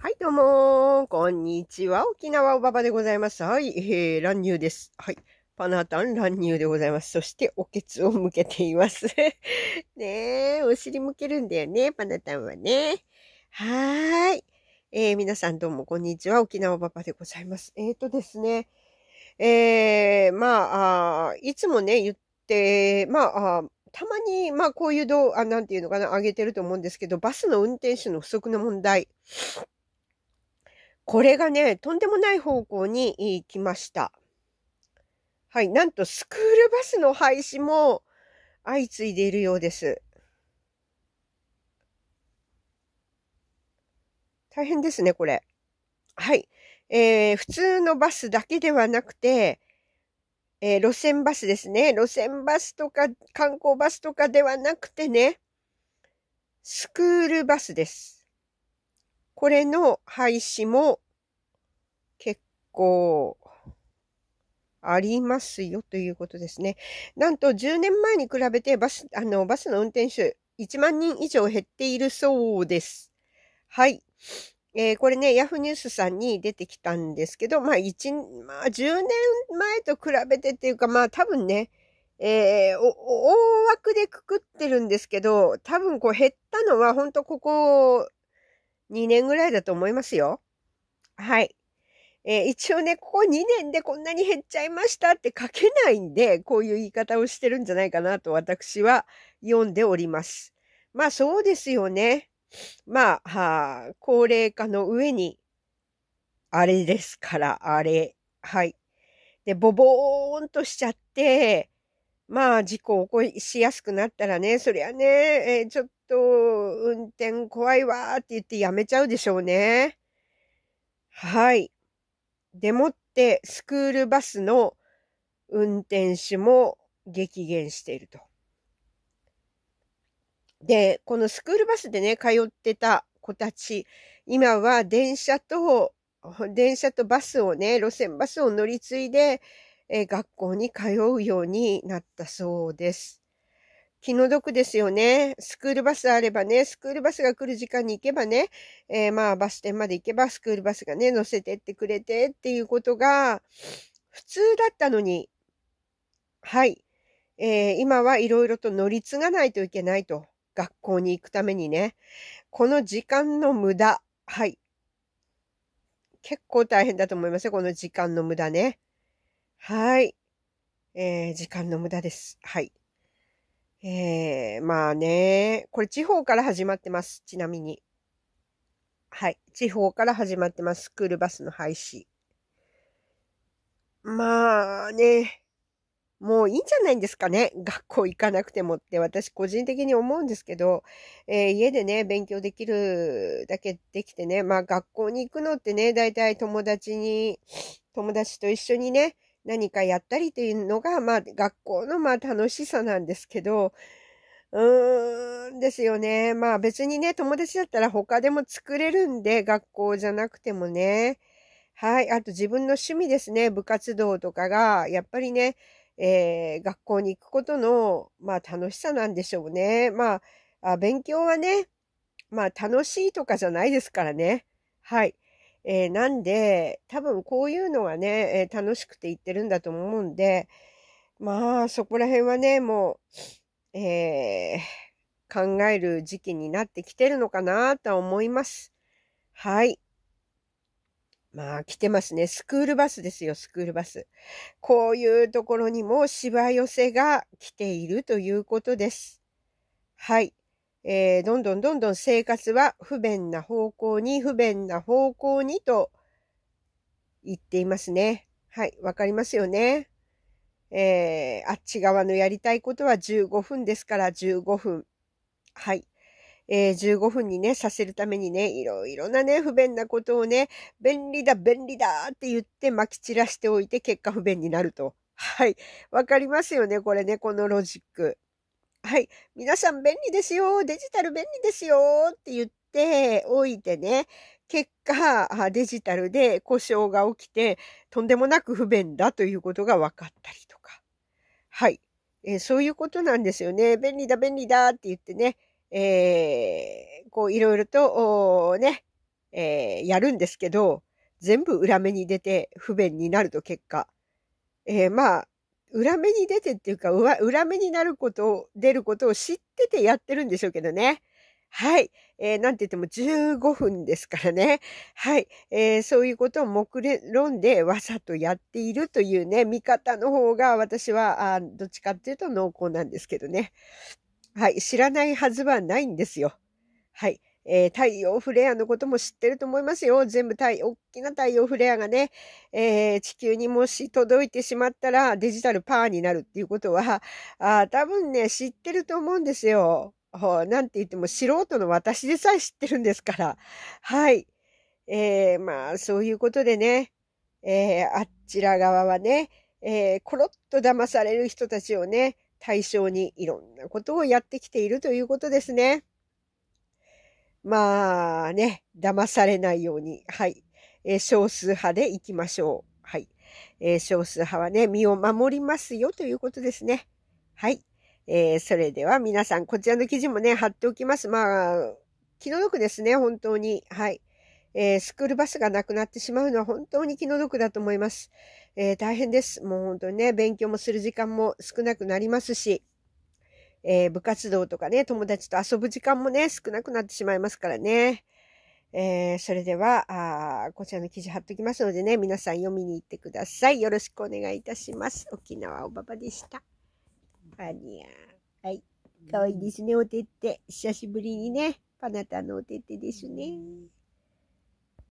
はい、どうもー。こんにちは。沖縄おばばでございます。はい、えー、乱入です。はい。パナタン乱入でございます。そして、おけつを向けています。ねえ、お尻向けるんだよね、パナタンはね。はーい。えー、皆さんどうもこんにちは。沖縄おばばでございます。えーとですね。えー、まあ、あいつもね、言って、まあ、あたまに、まあ、こういうどう、なんていうのかな、あげてると思うんですけど、バスの運転手の不足の問題。これがね、とんでもない方向に行きました。はい。なんと、スクールバスの廃止も相次いでいるようです。大変ですね、これ。はい。えー、普通のバスだけではなくて、えー、路線バスですね。路線バスとか観光バスとかではなくてね、スクールバスです。これの廃止も結構ありますよということですね。なんと10年前に比べてバス、あの、バスの運転手1万人以上減っているそうです。はい。えー、これね、ヤフーニュースさんに出てきたんですけど、まあ1、まあ10年前と比べてっていうか、まあ多分ね、えー、大枠でくくってるんですけど、多分こう減ったのは本当ここ2年ぐらいだと思いますよ。はい。えー、一応ね、ここ2年でこんなに減っちゃいましたって書けないんで、こういう言い方をしてるんじゃないかなと私は読んでおります。まあそうですよね。まあ、はあ、高齢化の上に、あれですから、あれ。はい。で、ボボーンとしちゃって、まあ事故を起こしやすくなったらね、そりゃね、えー、ちょっと運転怖いわーって言ってやめちゃうでしょうね。はい。でもってスクールバスの運転手も激減していると。で、このスクールバスでね、通ってた子たち、今は電車と、電車とバスをね、路線バスを乗り継いで、え学校に通うようになったそうです。気の毒ですよね。スクールバスあればね、スクールバスが来る時間に行けばね、えー、まあバス停まで行けばスクールバスがね、乗せてってくれてっていうことが普通だったのに、はい。えー、今はいろいろと乗り継がないといけないと。学校に行くためにね。この時間の無駄。はい。結構大変だと思いますよ。この時間の無駄ね。はい。えー、時間の無駄です。はい。えー、まあね、これ地方から始まってます。ちなみに。はい。地方から始まってます。スクールバスの廃止。まあね、もういいんじゃないんですかね。学校行かなくてもって私個人的に思うんですけど、えー、家でね、勉強できるだけできてね、まあ学校に行くのってね、大体友達に、友達と一緒にね、何かやったりというのが、まあ、学校の、まあ、楽しさなんですけど、うーん、ですよね。まあ別にね、友達だったら他でも作れるんで、学校じゃなくてもね。はい。あと自分の趣味ですね。部活動とかが、やっぱりね、えー、学校に行くことの、まあ楽しさなんでしょうね。まあ、あ勉強はね、まあ楽しいとかじゃないですからね。はい。えー、なんで、多分こういうのがね、えー、楽しくて言ってるんだと思うんで、まあ、そこら辺はね、もう、えー、考える時期になってきてるのかなとは思います。はい。まあ、来てますね。スクールバスですよ、スクールバス。こういうところにも芝寄せが来ているということです。はい。えー、どんどんどんどん生活は不便な方向に、不便な方向にと言っていますね。はい、わかりますよね。えー、あっち側のやりたいことは15分ですから15分。はい。えー、15分にね、させるためにね、いろいろなね、不便なことをね、便利だ、便利だって言って撒き散らしておいて結果不便になると。はい。わかりますよね、これね、このロジック。はい。皆さん便利ですよ。デジタル便利ですよ。って言っておいてね。結果、デジタルで故障が起きて、とんでもなく不便だということが分かったりとか。はい。えー、そういうことなんですよね。便利だ、便利だって言ってね。えー、こう、いろいろと、ね、えー、やるんですけど、全部裏目に出て不便になると結果。えー、まあ、裏目に出てっていうか、裏目になることを、出ることを知っててやってるんでしょうけどね。はい。えー、なんて言っても15分ですからね。はい。えー、そういうことを目論んでわざとやっているというね、見方の方が私は、あどっちかっていうと濃厚なんですけどね。はい。知らないはずはないんですよ。はい。えー、太陽フレアのことも知ってると思いますよ。全部太、大きな太陽フレアがね、えー、地球にもし届いてしまったらデジタルパーになるっていうことは、あ多分ね、知ってると思うんですよ。何て言っても素人の私でさえ知ってるんですから。はい。えー、まあ、そういうことでね、えー、あちら側はね、えー、コロッと騙される人たちをね、対象にいろんなことをやってきているということですね。まあね、騙されないように、はい、えー、少数派でいきましょう。はい、えー、少数派はね、身を守りますよということですね。はい。えー、それでは皆さん、こちらの記事もね、貼っておきます。まあ、気の毒ですね、本当に。はい。えー、スクールバスがなくなってしまうのは本当に気の毒だと思います。えー、大変です。もう本当にね、勉強もする時間も少なくなりますし。えー、部活動とかね、友達と遊ぶ時間もね、少なくなってしまいますからね。えー、それではあ、こちらの記事貼っときますのでね、皆さん読みに行ってください。よろしくお願いいたします。沖縄おばばでした。パニア。はい。かわいいですね、おてって。久しぶりにね、パナタのおてってですね。